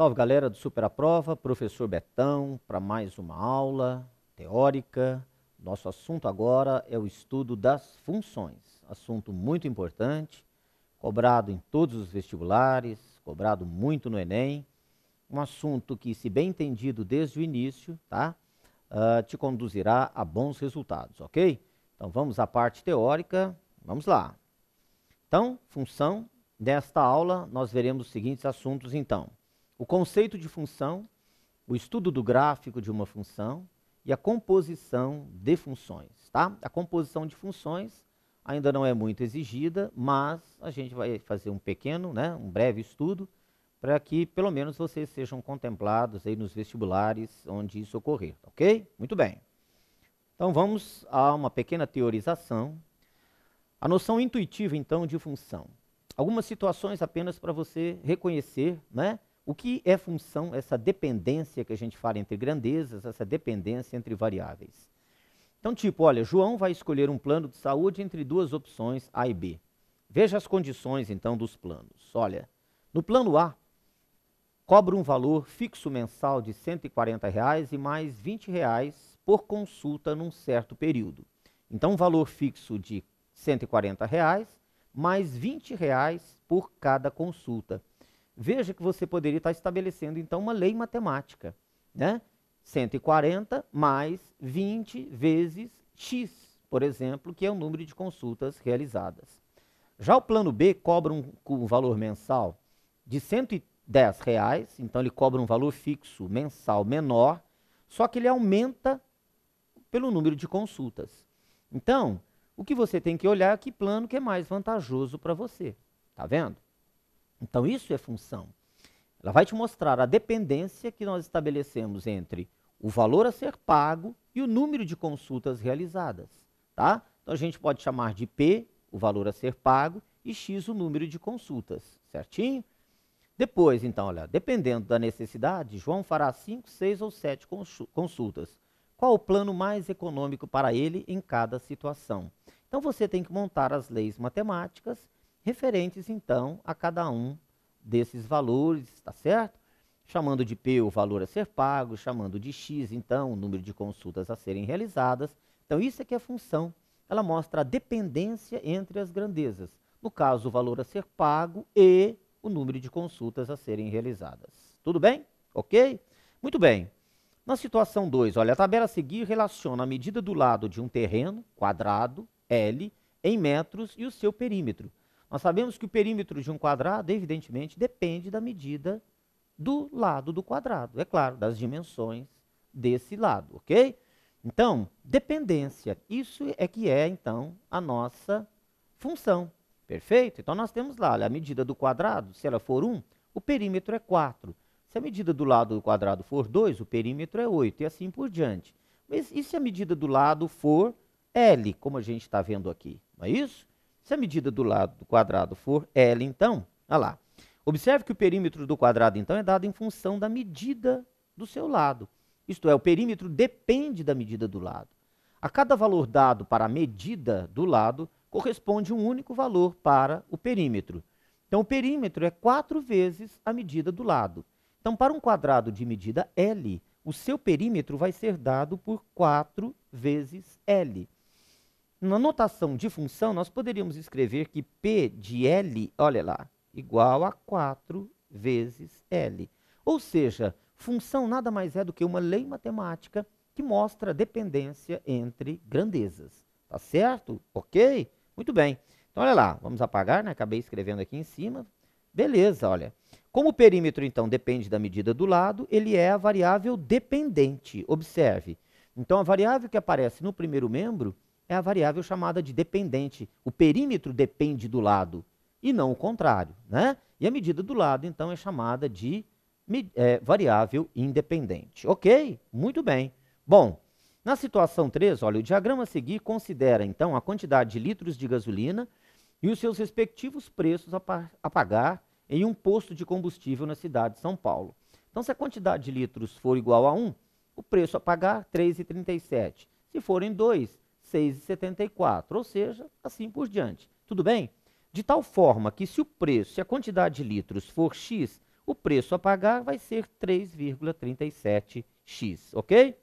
Salve galera do Super Prova, professor Betão, para mais uma aula teórica. Nosso assunto agora é o estudo das funções, assunto muito importante, cobrado em todos os vestibulares, cobrado muito no Enem. Um assunto que, se bem entendido desde o início, tá, uh, te conduzirá a bons resultados, ok? Então vamos à parte teórica, vamos lá. Então, função, desta aula nós veremos os seguintes assuntos então o conceito de função, o estudo do gráfico de uma função e a composição de funções. Tá? A composição de funções ainda não é muito exigida, mas a gente vai fazer um pequeno, né, um breve estudo para que pelo menos vocês sejam contemplados aí nos vestibulares onde isso ocorrer, ok? Muito bem. Então vamos a uma pequena teorização. A noção intuitiva então de função. Algumas situações apenas para você reconhecer, né? O que é função, essa dependência que a gente fala entre grandezas, essa dependência entre variáveis? Então, tipo, olha, João vai escolher um plano de saúde entre duas opções A e B. Veja as condições, então, dos planos. Olha, no plano A, cobra um valor fixo mensal de R$ 140 reais e mais R$ 20 reais por consulta num certo período. Então, valor fixo de R$ 140 reais mais R$ 20 reais por cada consulta. Veja que você poderia estar estabelecendo, então, uma lei matemática. Né? 140 mais 20 vezes X, por exemplo, que é o número de consultas realizadas. Já o plano B cobra um, um valor mensal de R$ 110, reais, então ele cobra um valor fixo mensal menor, só que ele aumenta pelo número de consultas. Então, o que você tem que olhar é que plano que é mais vantajoso para você. Tá vendo? Então, isso é função. Ela vai te mostrar a dependência que nós estabelecemos entre o valor a ser pago e o número de consultas realizadas. Tá? Então, a gente pode chamar de P, o valor a ser pago, e X, o número de consultas, certinho? Depois, então, olha, dependendo da necessidade, João fará 5, 6 ou 7 consultas. Qual o plano mais econômico para ele em cada situação? Então, você tem que montar as leis matemáticas referentes então a cada um desses valores, tá certo? Chamando de P o valor a ser pago, chamando de X então o número de consultas a serem realizadas. Então isso é que é a função, ela mostra a dependência entre as grandezas. No caso, o valor a ser pago e o número de consultas a serem realizadas. Tudo bem? OK? Muito bem. Na situação 2, olha, a tabela a seguir relaciona a medida do lado de um terreno, quadrado, L, em metros e o seu perímetro, nós sabemos que o perímetro de um quadrado, evidentemente, depende da medida do lado do quadrado, é claro, das dimensões desse lado, ok? Então, dependência, isso é que é, então, a nossa função, perfeito? Então, nós temos lá a medida do quadrado, se ela for 1, o perímetro é 4. Se a medida do lado do quadrado for 2, o perímetro é 8, e assim por diante. Mas e se a medida do lado for L, como a gente está vendo aqui, não é isso? Se a medida do lado do quadrado for L, então, olha lá. Observe que o perímetro do quadrado, então, é dado em função da medida do seu lado. Isto é, o perímetro depende da medida do lado. A cada valor dado para a medida do lado, corresponde um único valor para o perímetro. Então, o perímetro é 4 vezes a medida do lado. Então, para um quadrado de medida L, o seu perímetro vai ser dado por 4 vezes L. Na notação de função, nós poderíamos escrever que P de L, olha lá, igual a 4 vezes L. Ou seja, função nada mais é do que uma lei matemática que mostra a dependência entre grandezas. Tá certo? Ok? Muito bem. Então, olha lá, vamos apagar, né? Acabei escrevendo aqui em cima. Beleza, olha. Como o perímetro, então, depende da medida do lado, ele é a variável dependente. Observe. Então, a variável que aparece no primeiro membro é a variável chamada de dependente. O perímetro depende do lado e não o contrário. Né? E a medida do lado, então, é chamada de é, variável independente. Ok? Muito bem. Bom, na situação 3, olha, o diagrama a seguir considera, então, a quantidade de litros de gasolina e os seus respectivos preços a, a pagar em um posto de combustível na cidade de São Paulo. Então, se a quantidade de litros for igual a 1, o preço a pagar, 3,37. Se forem 2, 6,74, ou seja, assim por diante. Tudo bem? De tal forma que se o preço, se a quantidade de litros for X, o preço a pagar vai ser 3,37x, ok?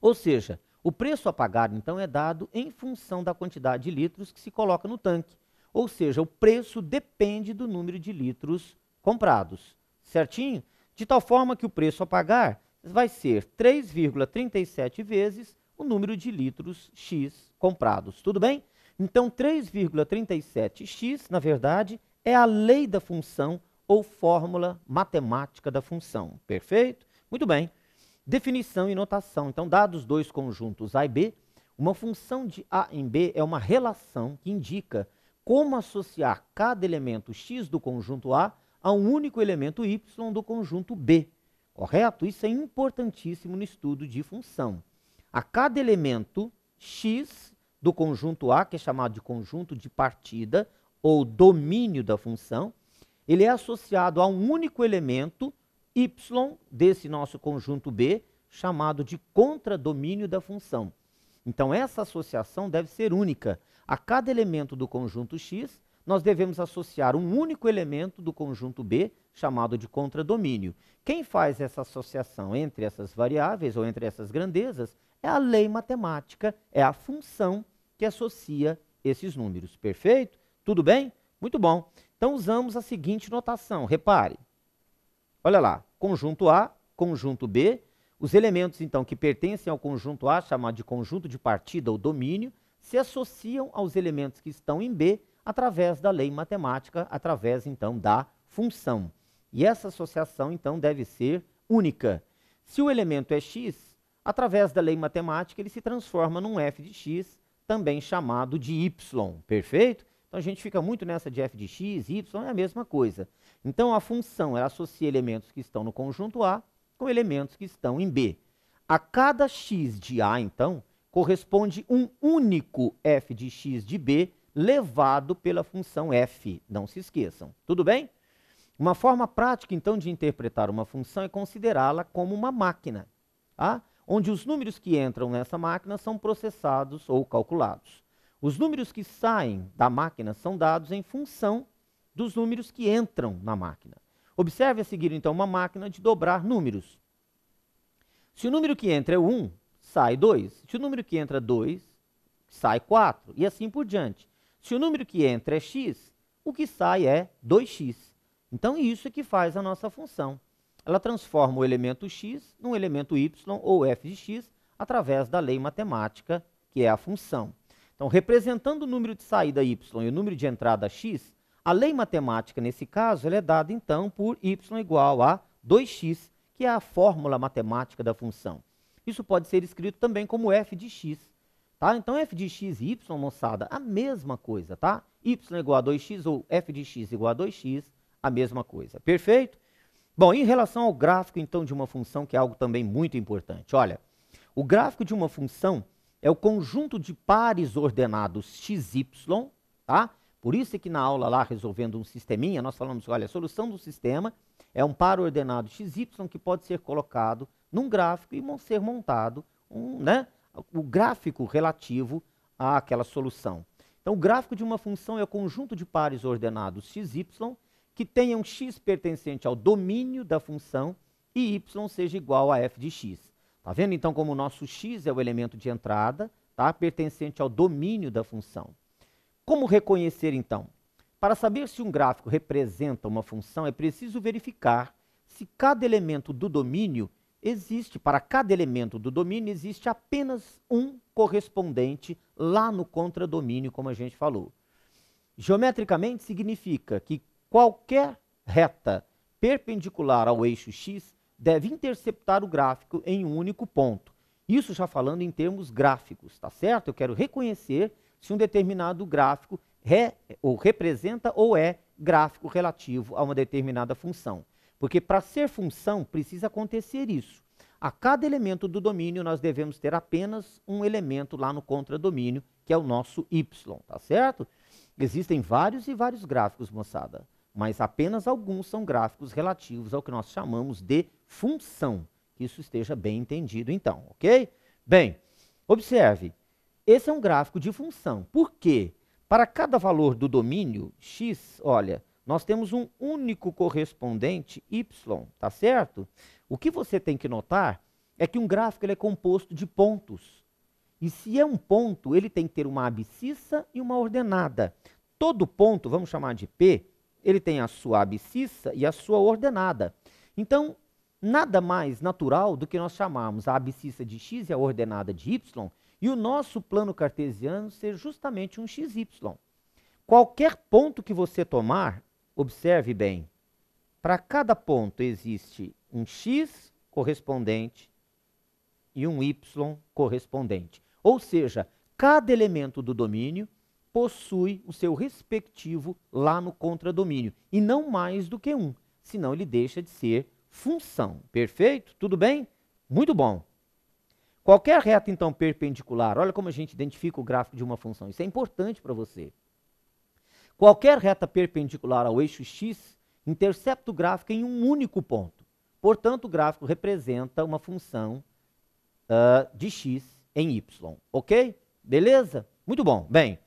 Ou seja, o preço a pagar então é dado em função da quantidade de litros que se coloca no tanque. Ou seja, o preço depende do número de litros comprados, certinho? De tal forma que o preço a pagar vai ser 3,37 vezes o número de litros X comprados. Tudo bem? Então, 3,37x, na verdade, é a lei da função ou fórmula matemática da função. Perfeito? Muito bem. Definição e notação. Então, dados dois conjuntos A e B, uma função de A em B é uma relação que indica como associar cada elemento x do conjunto A a um único elemento y do conjunto B. Correto? Isso é importantíssimo no estudo de função a cada elemento x do conjunto A, que é chamado de conjunto de partida ou domínio da função, ele é associado a um único elemento y desse nosso conjunto B, chamado de contradomínio da função. Então, essa associação deve ser única. A cada elemento do conjunto X, nós devemos associar um único elemento do conjunto B, chamado de contradomínio. Quem faz essa associação entre essas variáveis ou entre essas grandezas é a lei matemática, é a função que associa esses números. Perfeito? Tudo bem? Muito bom. Então usamos a seguinte notação. Repare. Olha lá, conjunto A, conjunto B, os elementos então que pertencem ao conjunto A, chamado de conjunto de partida ou domínio, se associam aos elementos que estão em B através da lei matemática, através então da função. E essa associação então deve ser única. Se o elemento é x, Através da lei matemática, ele se transforma num f de x, também chamado de y, perfeito? Então a gente fica muito nessa de f de x, y é a mesma coisa. Então a função ela associa elementos que estão no conjunto A com elementos que estão em B. A cada x de A, então, corresponde um único f de x de B levado pela função f. Não se esqueçam. Tudo bem? Uma forma prática, então, de interpretar uma função é considerá-la como uma máquina. Tá? onde os números que entram nessa máquina são processados ou calculados. Os números que saem da máquina são dados em função dos números que entram na máquina. Observe a seguir, então, uma máquina de dobrar números. Se o número que entra é 1, sai 2. Se o número que entra é 2, sai 4, e assim por diante. Se o número que entra é x, o que sai é 2x. Então, isso é que faz a nossa função ela transforma o elemento x num elemento y ou f de x através da lei matemática, que é a função. Então, representando o número de saída y e o número de entrada x, a lei matemática, nesse caso, é dada, então, por y igual a 2x, que é a fórmula matemática da função. Isso pode ser escrito também como f de x. Tá? Então, f de x e y, moçada, a mesma coisa, tá? y igual a 2x ou f de x igual a 2x, a mesma coisa. Perfeito? Bom, em relação ao gráfico, então, de uma função, que é algo também muito importante. Olha, o gráfico de uma função é o conjunto de pares ordenados x, y, tá? Por isso é que na aula lá, resolvendo um sisteminha, nós falamos, olha, a solução do sistema é um par ordenado x, y que pode ser colocado num gráfico e ser montado um, né, o gráfico relativo àquela solução. Então, o gráfico de uma função é o conjunto de pares ordenados x, y que tenham x pertencente ao domínio da função e y seja igual a f de x. Tá vendo então como o nosso x é o elemento de entrada, tá? pertencente ao domínio da função. Como reconhecer então? Para saber se um gráfico representa uma função, é preciso verificar se cada elemento do domínio existe, para cada elemento do domínio existe apenas um correspondente lá no contradomínio, como a gente falou. Geometricamente significa que Qualquer reta perpendicular ao eixo x deve interceptar o gráfico em um único ponto. Isso já falando em termos gráficos, tá certo? Eu quero reconhecer se um determinado gráfico é ou representa ou é gráfico relativo a uma determinada função. Porque para ser função precisa acontecer isso. A cada elemento do domínio nós devemos ter apenas um elemento lá no contradomínio, que é o nosso y, tá certo? Existem vários e vários gráficos, moçada mas apenas alguns são gráficos relativos ao que nós chamamos de função. Que isso esteja bem entendido, então, ok? Bem, observe, esse é um gráfico de função. Por quê? Para cada valor do domínio x, olha, nós temos um único correspondente y, tá certo? O que você tem que notar é que um gráfico ele é composto de pontos. E se é um ponto, ele tem que ter uma abscissa e uma ordenada. Todo ponto, vamos chamar de P, ele tem a sua abscissa e a sua ordenada. Então, nada mais natural do que nós chamarmos a abscissa de x e a ordenada de y, e o nosso plano cartesiano ser justamente um xy. Qualquer ponto que você tomar, observe bem, para cada ponto existe um x correspondente e um y correspondente. Ou seja, cada elemento do domínio possui o seu respectivo lá no contradomínio, e não mais do que um, senão ele deixa de ser função. Perfeito? Tudo bem? Muito bom. Qualquer reta, então, perpendicular, olha como a gente identifica o gráfico de uma função, isso é importante para você. Qualquer reta perpendicular ao eixo x intercepta o gráfico em um único ponto. Portanto, o gráfico representa uma função uh, de x em y. Ok? Beleza? Muito bom. Bem,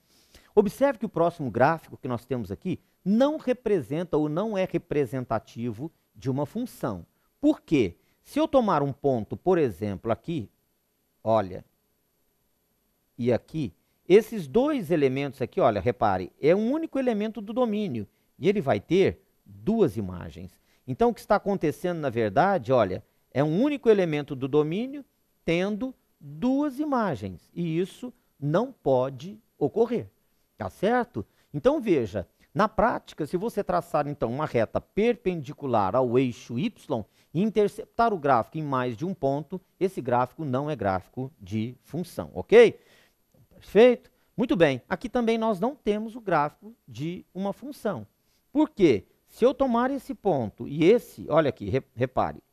Observe que o próximo gráfico que nós temos aqui não representa ou não é representativo de uma função. Por quê? Se eu tomar um ponto, por exemplo, aqui, olha, e aqui, esses dois elementos aqui, olha, repare, é um único elemento do domínio e ele vai ter duas imagens. Então, o que está acontecendo, na verdade, olha, é um único elemento do domínio tendo duas imagens e isso não pode ocorrer. Tá certo? Então veja, na prática, se você traçar então uma reta perpendicular ao eixo y e interceptar o gráfico em mais de um ponto, esse gráfico não é gráfico de função, ok? Perfeito? Muito bem, aqui também nós não temos o gráfico de uma função. Por quê? Se eu tomar esse ponto e esse, olha aqui, repare,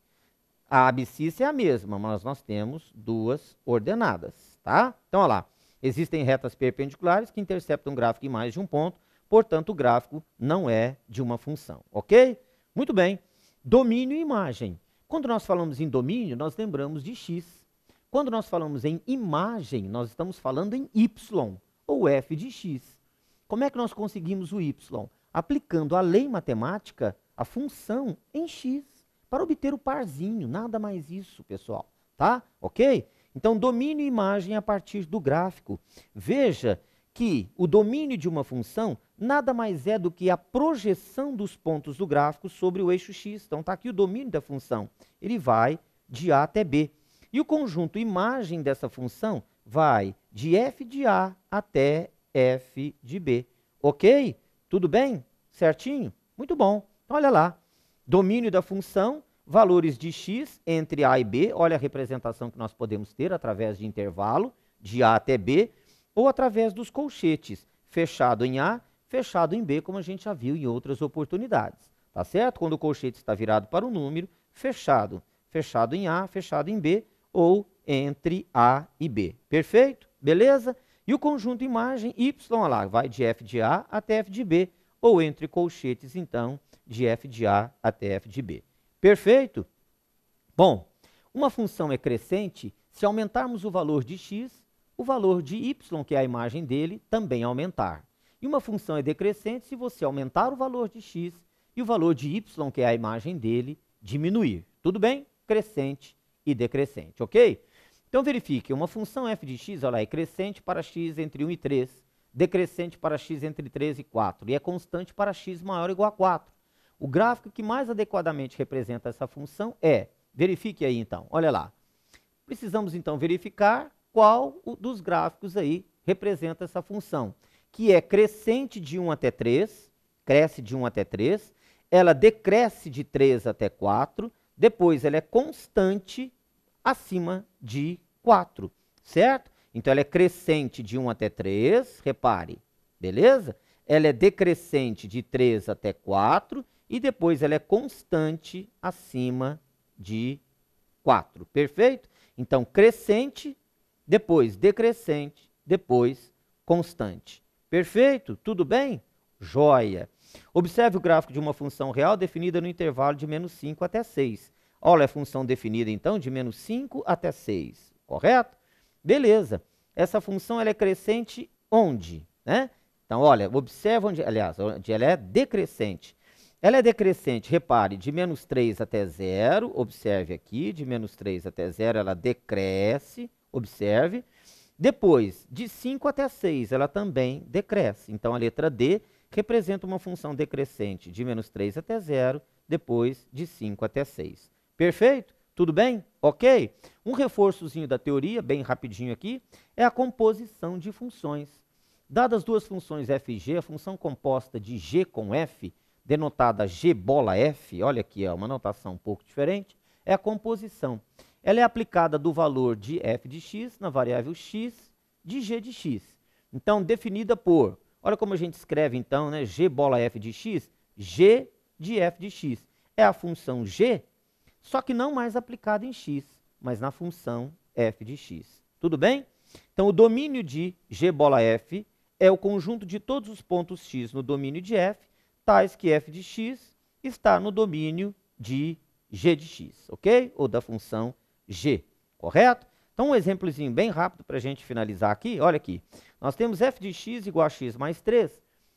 a abscissa é a mesma, mas nós temos duas ordenadas, tá? Então, olha lá, Existem retas perpendiculares que interceptam um gráfico em mais de um ponto, portanto, o gráfico não é de uma função, ok? Muito bem. Domínio e imagem. Quando nós falamos em domínio, nós lembramos de x. Quando nós falamos em imagem, nós estamos falando em y, ou f de x. Como é que nós conseguimos o y? Aplicando a lei matemática, a função em x, para obter o parzinho, nada mais isso, pessoal, tá? OK? Então, domínio e imagem a partir do gráfico. Veja que o domínio de uma função nada mais é do que a projeção dos pontos do gráfico sobre o eixo x. Então, está aqui o domínio da função. Ele vai de A até B. E o conjunto imagem dessa função vai de f de A até f de B. Ok? Tudo bem? Certinho? Muito bom. Então, olha lá. Domínio da função valores de x entre a e b, olha a representação que nós podemos ter através de intervalo de a até b, ou através dos colchetes, fechado em a, fechado em b, como a gente já viu em outras oportunidades. Tá certo? Quando o colchete está virado para o um número, fechado, fechado em a, fechado em b, ou entre a e b. Perfeito? Beleza? E o conjunto imagem y, olha lá, vai de f de a até f de b, ou entre colchetes, então, de f de a até f de b. Perfeito? Bom, uma função é crescente se aumentarmos o valor de x, o valor de y, que é a imagem dele, também aumentar. E uma função é decrescente se você aumentar o valor de x e o valor de y, que é a imagem dele, diminuir. Tudo bem? Crescente e decrescente, ok? Então verifique, uma função f de x olha é crescente para x entre 1 e 3, decrescente para x entre 3 e 4, e é constante para x maior ou igual a 4. O gráfico que mais adequadamente representa essa função é, verifique aí então, olha lá. Precisamos então verificar qual dos gráficos aí representa essa função, que é crescente de 1 até 3, cresce de 1 até 3, ela decresce de 3 até 4, depois ela é constante acima de 4, certo? Então ela é crescente de 1 até 3, repare, beleza? Ela é decrescente de 3 até 4 e depois ela é constante acima de 4, perfeito? Então, crescente, depois decrescente, depois constante. Perfeito? Tudo bem? Joia! Observe o gráfico de uma função real definida no intervalo de menos 5 até 6. Olha a função definida, então, de menos 5 até 6, correto? Beleza. Essa função ela é crescente onde? Né? Então, olha, observa onde, aliás, onde ela é decrescente. Ela é decrescente, repare, de menos 3 até 0, observe aqui, de menos 3 até 0 ela decresce, observe. Depois, de 5 até 6 ela também decresce. Então a letra D representa uma função decrescente de menos 3 até 0, depois de 5 até 6. Perfeito? Tudo bem? Ok? Um reforçozinho da teoria, bem rapidinho aqui, é a composição de funções. Dadas duas funções f e g, a função composta de g com f denotada G-bola-F, olha aqui, é uma notação um pouco diferente, é a composição. Ela é aplicada do valor de f de x na variável x de g de x. Então, definida por, olha como a gente escreve então, né, g bola f de x, g de f de x. É a função g, só que não mais aplicada em x, mas na função f de x. Tudo bem? Então, o domínio de g bola f é o conjunto de todos os pontos x no domínio de f tais que f de x está no domínio de g de x, ok? Ou da função g, correto? Então, um exemplozinho bem rápido para a gente finalizar aqui. Olha aqui, nós temos f de x igual a x mais 3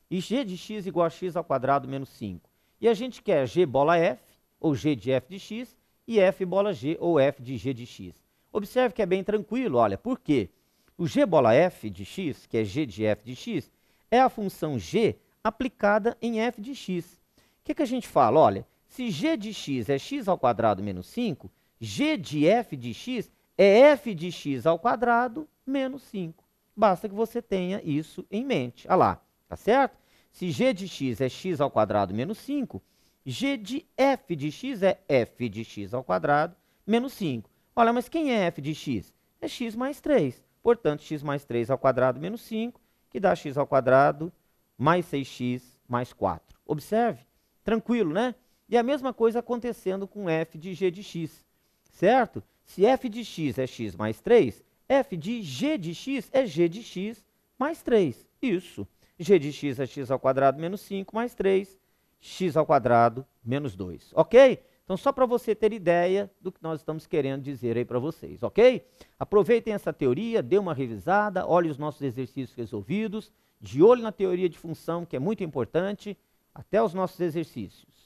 e g de x igual a x ao quadrado menos 5. E a gente quer g bola f, ou g de f de x, e f bola g, ou f de g de x. Observe que é bem tranquilo, olha, por quê? O g bola f de x, que é g de f de x, é a função g aplicada em f de x. O que, que a gente fala? Olha, se g de x é x ao quadrado menos 5, g de f de x é f de x ao quadrado menos 5. Basta que você tenha isso em mente. Olha lá, tá certo? Se g de x é x ao quadrado menos 5, g de f de x é f de x ao quadrado menos 5. Olha, mas quem é f de x? É x mais 3. Portanto, x mais 3 ao quadrado menos 5, que dá x ao quadrado mais 6x mais 4. Observe, tranquilo, né? E a mesma coisa acontecendo com f de g de x, certo? Se f de x é x mais 3, f de g de x é g de x mais 3. Isso. g de x é x ao quadrado menos 5 mais 3, x ao quadrado menos 2, ok? Então, só para você ter ideia do que nós estamos querendo dizer aí para vocês, ok? Aproveitem essa teoria, dê uma revisada, olhe os nossos exercícios resolvidos, de olho na teoria de função, que é muito importante, até os nossos exercícios.